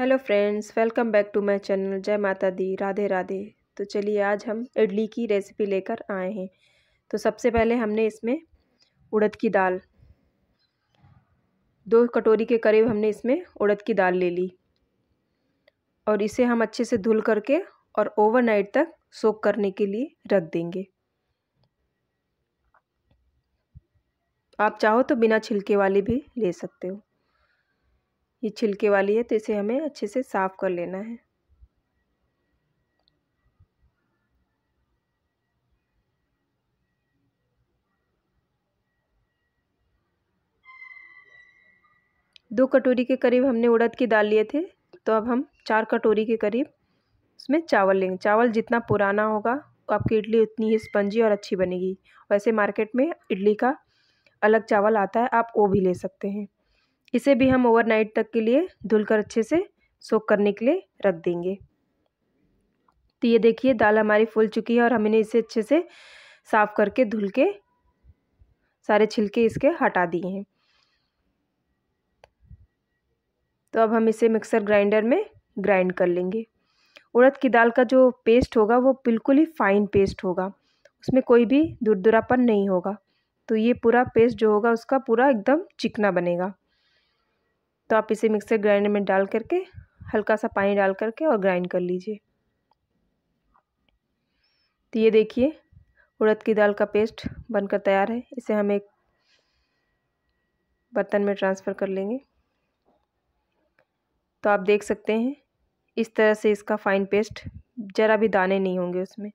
hello friends welcome back to my channel जय माता दी राधे राधे तो चलिए आज हम इडली की रेसिपी लेकर आए हैं तो सबसे पहले हमने इसमें उड़द की दाल दो कटोरी के करीब हमने इसमें उड़द की दाल ले ली और इसे हम अच्छे से धुल करके और ओवरनाइट तक सोख करने के लिए रख देंगे आप चाहो तो बिना छिलके वाले भी ले सकते हो ये छिलके वाली है तो इसे हमें अच्छे से साफ़ कर लेना है दो कटोरी के करीब हमने उड़द की दाल लिए थे तो अब हम चार कटोरी के करीब उसमें चावल लेंगे चावल जितना पुराना होगा तो आपकी इडली उतनी ही स्पंजी और अच्छी बनेगी वैसे मार्केट में इडली का अलग चावल आता है आप वो भी ले सकते हैं इसे भी हम ओवरनाइट तक के लिए धुलकर अच्छे से सोख करने के लिए रख देंगे तो ये देखिए दाल हमारी फूल चुकी है और हमने इसे अच्छे से साफ़ करके धुल के सारे छिलके इसके हटा दिए हैं तो अब हम इसे मिक्सर ग्राइंडर में ग्राइंड कर लेंगे उड़द की दाल का जो पेस्ट होगा वो बिल्कुल ही फाइन पेस्ट होगा उसमें कोई भी दुरदुरापन नहीं होगा तो ये पूरा पेस्ट जो होगा उसका पूरा एकदम चिकना बनेगा तो आप इसे मिक्सर ग्राइंडर में डाल करके हल्का सा पानी डाल करके और ग्राइंड कर लीजिए तो ये देखिए उड़द की दाल का पेस्ट बनकर तैयार है इसे हम एक बर्तन में ट्रांसफ़र कर लेंगे तो आप देख सकते हैं इस तरह से इसका फाइन पेस्ट ज़रा भी दाने नहीं होंगे उसमें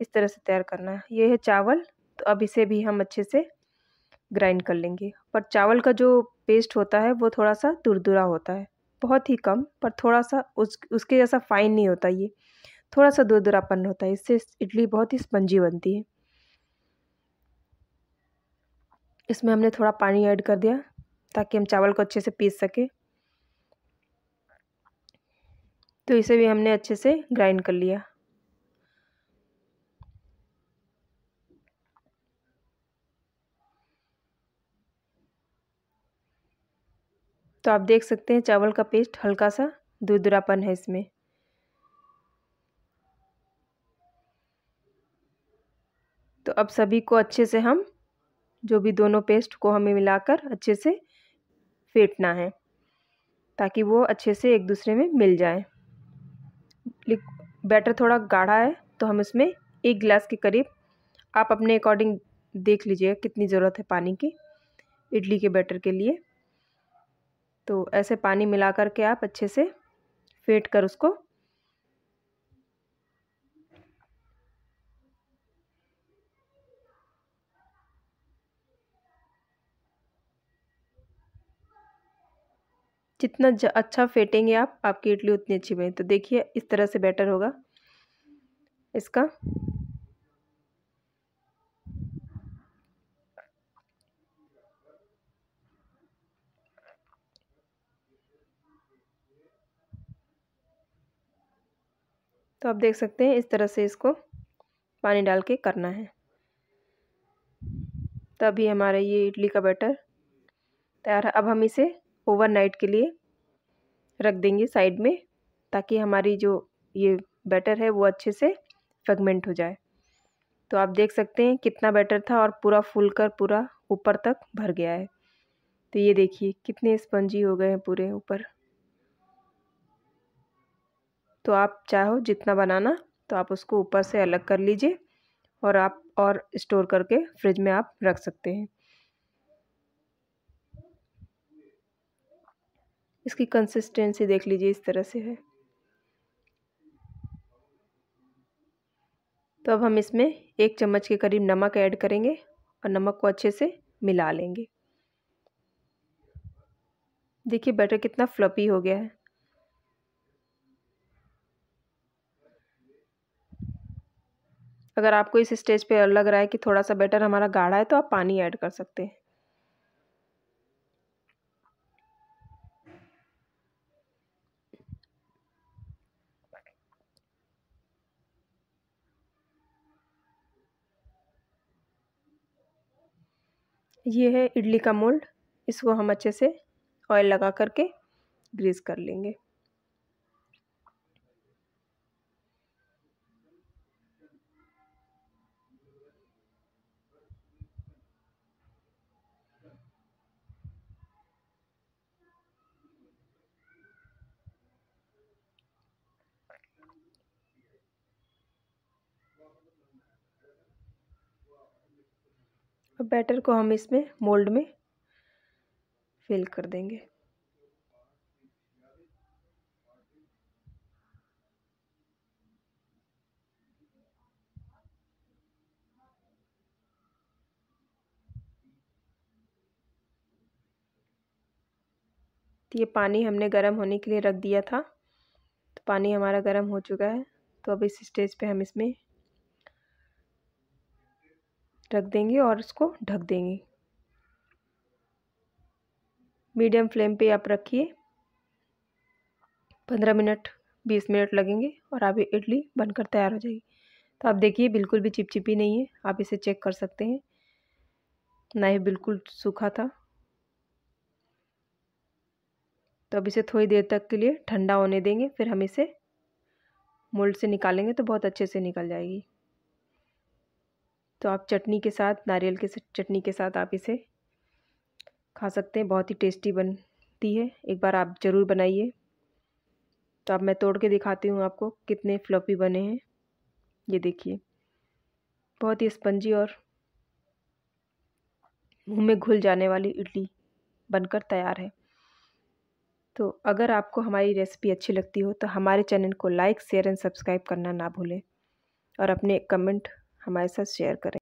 इस तरह से तैयार करना है ये है चावल तो अब इसे भी हम अच्छे से ग्राइंड कर लेंगे पर चावल का जो पेस्ट होता है वो थोड़ा सा दुरदुरा होता है बहुत ही कम पर थोड़ा सा उस उसके जैसा फाइन नहीं होता ये थोड़ा सा दुरदुरापन होता है इससे इडली बहुत ही स्पंजी बनती है इसमें हमने थोड़ा पानी ऐड कर दिया ताकि हम चावल को अच्छे से पीस सकें तो इसे भी हमने अच्छे से ग्राइंड कर लिया तो आप देख सकते हैं चावल का पेस्ट हल्का सा दुदरापन है इसमें तो अब सभी को अच्छे से हम जो भी दोनों पेस्ट को हमें मिलाकर अच्छे से फेंटना है ताकि वो अच्छे से एक दूसरे में मिल जाए बैटर थोड़ा गाढ़ा है तो हम इसमें एक गिलास के करीब आप अपने अकॉर्डिंग देख लीजिएगा कितनी ज़रूरत है पानी की इडली के बैटर के लिए तो ऐसे पानी मिला करके आप अच्छे से फेट कर उसको जितना अच्छा फेटेंगे आप आपकी इडली उतनी अच्छी बनेगी तो देखिए इस तरह से बेटर होगा इसका तो आप देख सकते हैं इस तरह से इसको पानी डाल के करना है तभी हमारा ये इडली का बैटर तैयार है अब हम इसे ओवरनाइट के लिए रख देंगे साइड में ताकि हमारी जो ये बैटर है वो अच्छे से फ्रेगमेंट हो जाए तो आप देख सकते हैं कितना बैटर था और पूरा फूल कर पूरा ऊपर तक भर गया है तो ये देखिए कितने स्पंजी हो गए हैं पूरे ऊपर तो आप चाहो जितना बनाना तो आप उसको ऊपर से अलग कर लीजिए और आप और स्टोर करके फ्रिज में आप रख सकते हैं इसकी कंसिस्टेंसी देख लीजिए इस तरह से है तो अब हम इसमें एक चम्मच के करीब नमक ऐड करेंगे और नमक को अच्छे से मिला लेंगे देखिए बैटर कितना फ्लपी हो गया है अगर आपको इस स्टेज पे लग रहा है कि थोड़ा सा बैटर हमारा गाढ़ा है तो आप पानी ऐड कर सकते हैं ये है इडली का मोल्ड इसको हम अच्छे से ऑयल लगा करके ग्रीस कर लेंगे अब बैटर को हम इसमें मोल्ड में फिल कर देंगे ये पानी हमने गर्म होने के लिए रख दिया था पानी हमारा गर्म हो चुका है तो अब इस स्टेज पे हम इसमें रख देंगे और इसको ढक देंगे मीडियम फ्लेम पे आप रखिए पंद्रह मिनट बीस मिनट लगेंगे और आप इडली बनकर तैयार हो जाएगी तो आप देखिए बिल्कुल भी चिपचिपी नहीं है आप इसे चेक कर सकते हैं ना ही बिल्कुल सूखा था तो अब इसे थोड़ी देर तक के लिए ठंडा होने देंगे फिर हम इसे मोल्ड से निकालेंगे तो बहुत अच्छे से निकल जाएगी तो आप चटनी के साथ नारियल के चटनी के साथ आप इसे खा सकते हैं बहुत ही टेस्टी बनती है एक बार आप ज़रूर बनाइए तो अब मैं तोड़ के दिखाती हूँ आपको कितने फ्लफ़ी बने हैं ये देखिए बहुत ही स्पंजी और मुँह में घुल जाने वाली इडली बनकर तैयार है तो अगर आपको हमारी रेसिपी अच्छी लगती हो तो हमारे चैनल को लाइक शेयर एंड सब्सक्राइब करना ना भूलें और अपने कमेंट हमारे साथ शेयर करें